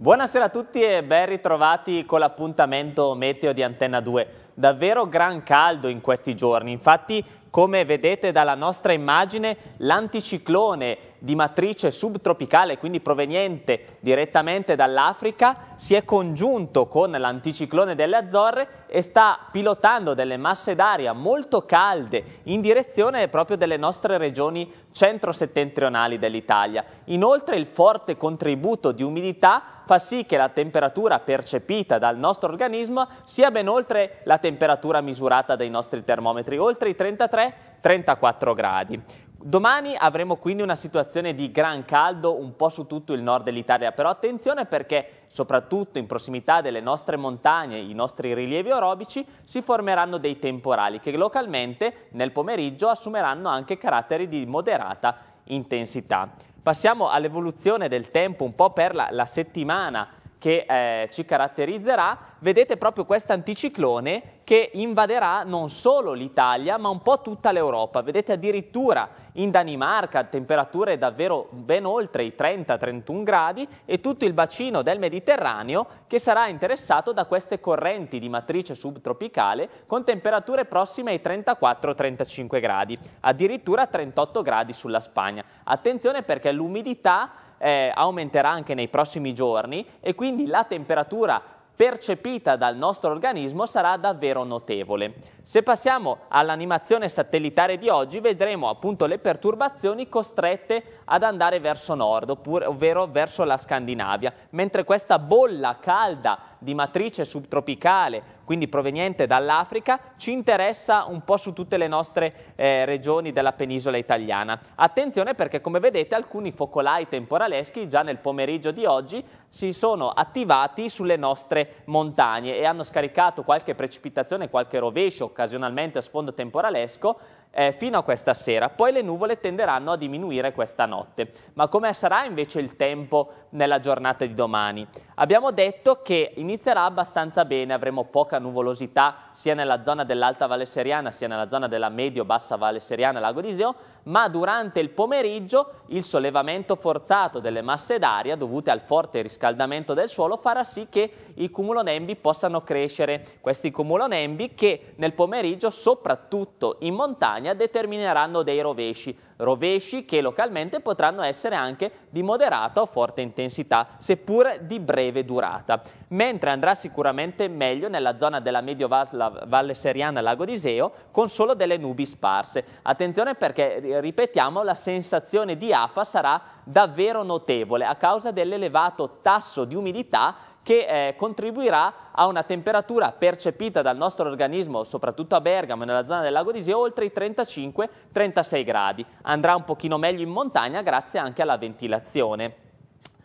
Buonasera a tutti e ben ritrovati con l'appuntamento meteo di Antenna 2. Davvero gran caldo in questi giorni, infatti come vedete dalla nostra immagine l'anticiclone di matrice subtropicale, quindi proveniente direttamente dall'Africa, si è congiunto con l'anticiclone delle Azzorre e sta pilotando delle masse d'aria molto calde in direzione proprio delle nostre regioni centro-settentrionali dell'Italia. Inoltre il forte contributo di umidità fa sì che la temperatura percepita dal nostro organismo sia ben oltre la temperatura misurata dai nostri termometri, oltre i 33 34 gradi. Domani avremo quindi una situazione di gran caldo un po' su tutto il nord dell'Italia, però attenzione perché soprattutto in prossimità delle nostre montagne, i nostri rilievi orobici, si formeranno dei temporali che localmente nel pomeriggio assumeranno anche caratteri di moderata intensità. Passiamo all'evoluzione del tempo un po' per la, la settimana che eh, ci caratterizzerà, vedete proprio questo anticiclone che invaderà non solo l'Italia ma un po' tutta l'Europa. Vedete addirittura in Danimarca temperature davvero ben oltre i 30-31 gradi e tutto il bacino del Mediterraneo che sarà interessato da queste correnti di matrice subtropicale con temperature prossime ai 34-35 gradi, addirittura 38 gradi sulla Spagna. Attenzione perché l'umidità eh, aumenterà anche nei prossimi giorni e quindi la temperatura percepita dal nostro organismo sarà davvero notevole. Se passiamo all'animazione satellitare di oggi vedremo appunto le perturbazioni costrette ad andare verso nord, oppure, ovvero verso la Scandinavia, mentre questa bolla calda di matrice subtropicale, quindi proveniente dall'Africa, ci interessa un po' su tutte le nostre eh, regioni della penisola italiana. Attenzione perché come vedete alcuni focolai temporaleschi già nel pomeriggio di oggi si sono attivati sulle nostre montagne e hanno scaricato qualche precipitazione, qualche rovescio, occasionalmente a sfondo temporalesco, eh, fino a questa sera, poi le nuvole tenderanno a diminuire questa notte. Ma come sarà invece il tempo nella giornata di domani? Abbiamo detto che inizierà abbastanza bene, avremo poca nuvolosità sia nella zona dell'Alta Valle Seriana sia nella zona della medio-bassa Valle Seriana Lago di Iseo, ma durante il pomeriggio il sollevamento forzato delle masse d'aria dovute al forte riscaldamento del suolo farà sì che i cumulonembi possano crescere. Questi cumulonembi che nel pomeriggio, soprattutto in montagna, Padania determineranno dei rovesci, rovesci che localmente potranno essere anche di moderata o forte intensità, seppur di breve durata. Mentre andrà sicuramente meglio nella zona della medio-valle seriana Lago di Seo, con solo delle nubi sparse. Attenzione perché, ripetiamo, la sensazione di afa sarà davvero notevole a causa dell'elevato tasso di umidità che eh, contribuirà a una temperatura percepita dal nostro organismo, soprattutto a Bergamo e nella zona del lago di Iseo, oltre i 35-36 gradi. Andrà un pochino meglio in montagna grazie anche alla ventilazione.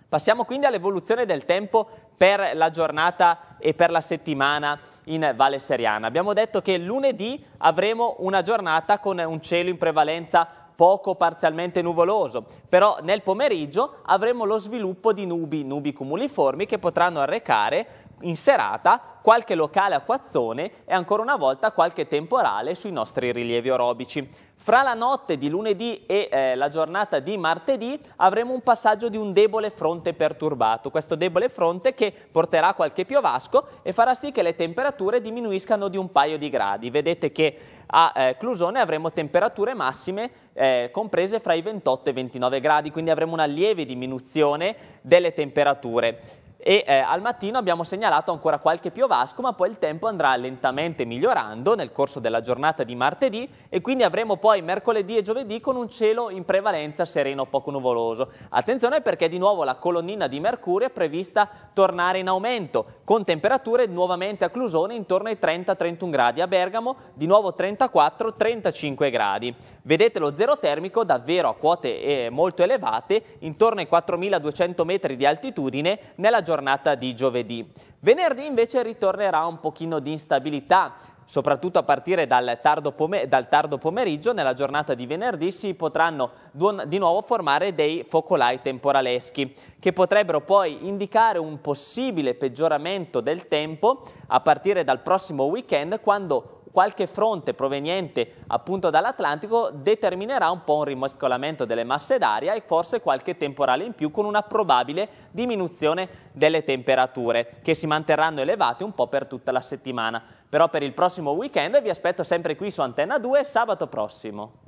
Passiamo quindi all'evoluzione del tempo per la giornata e per la settimana in Valle Seriana. Abbiamo detto che lunedì avremo una giornata con un cielo in prevalenza poco parzialmente nuvoloso, però nel pomeriggio avremo lo sviluppo di nubi, nubi cumuliformi che potranno arrecare in serata qualche locale acquazzone e ancora una volta qualche temporale sui nostri rilievi orobici. Fra la notte di lunedì e eh, la giornata di martedì avremo un passaggio di un debole fronte perturbato, questo debole fronte che porterà qualche piovasco e farà sì che le temperature diminuiscano di un paio di gradi. Vedete che a eh, Clusone avremo temperature massime eh, comprese fra i 28 e i 29 gradi, quindi avremo una lieve diminuzione delle temperature e eh, al mattino abbiamo segnalato ancora qualche piovasco, ma poi il tempo andrà lentamente migliorando nel corso della giornata di martedì e quindi avremo poi mercoledì e giovedì con un cielo in prevalenza sereno poco nuvoloso. Attenzione perché di nuovo la colonnina di mercurio è prevista tornare in aumento, con temperature nuovamente a Clusone intorno ai 30-31 gradi, a Bergamo di nuovo 34-35 gradi. Vedete lo zero termico davvero a quote eh, molto elevate, intorno ai 4200 metri di altitudine nella giornata giornata di giovedì. Venerdì invece ritornerà un pochino di instabilità, soprattutto a partire dal tardo, dal tardo, pomeriggio, nella giornata di venerdì si potranno di nuovo formare dei focolai temporaleschi che potrebbero poi indicare un possibile peggioramento del tempo a partire dal prossimo weekend quando qualche fronte proveniente appunto dall'Atlantico determinerà un po' un rimescolamento delle masse d'aria e forse qualche temporale in più con una probabile diminuzione delle temperature che si manterranno elevate un po' per tutta la settimana. Però per il prossimo weekend vi aspetto sempre qui su Antenna 2 sabato prossimo.